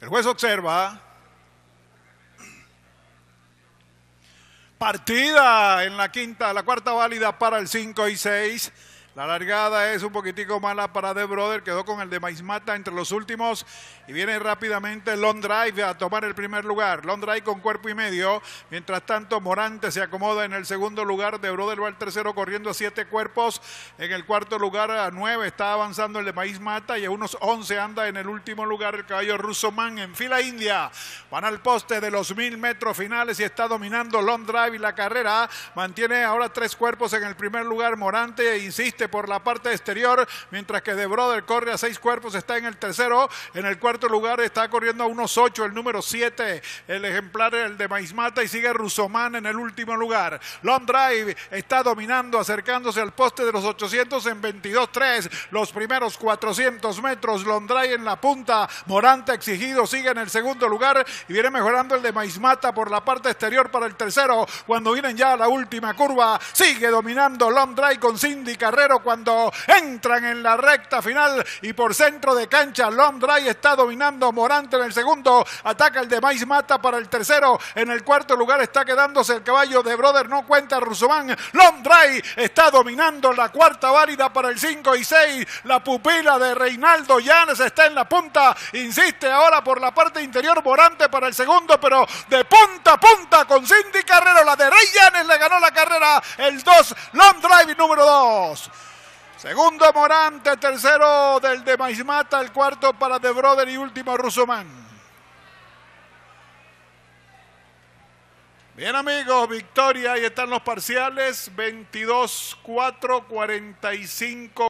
El juez observa partida en la quinta, la cuarta válida para el 5 y 6 la largada es un poquitico mala para De Brother, quedó con el de Maizmata entre los últimos y viene rápidamente Long Drive a tomar el primer lugar. Long Drive con cuerpo y medio. Mientras tanto, Morante se acomoda en el segundo lugar. De Brother va al tercero corriendo a siete cuerpos. En el cuarto lugar a nueve está avanzando el de Maizmata y a unos once anda en el último lugar el caballo Ruso Man en fila india. Van al poste de los mil metros finales y está dominando Long Drive y la carrera. Mantiene ahora tres cuerpos en el primer lugar. Morante insiste por la parte exterior, mientras que De Brother corre a seis cuerpos, está en el tercero. En el cuarto lugar está corriendo a unos ocho, el número siete el ejemplar el de Maismata y sigue Rusomán en el último lugar. Long Drive está dominando, acercándose al poste de los 800 en 22-3. Los primeros 400 metros, Long Drive en la punta, Morante exigido, sigue en el segundo lugar y viene mejorando el de Maismata por la parte exterior para el tercero. Cuando vienen ya a la última curva, sigue dominando Long Drive con Cindy Carrera cuando entran en la recta final y por centro de cancha, long drive está dominando Morante en el segundo. Ataca el de Mais Mata para el tercero. En el cuarto lugar está quedándose el caballo de Brother. No cuenta Rusumán. Long drive está dominando la cuarta válida para el 5 y 6. La pupila de Reinaldo Llanes está en la punta. Insiste ahora por la parte interior Morante para el segundo, pero de punta a punta con Cindy Carrero. La de Rey Llanes le ganó la carrera. El 2, long drive número 2. Segundo Morante, tercero del de Maismata, el cuarto para De Brother y último Rusomán. Bien amigos, victoria, ahí están los parciales, 22-4, 45.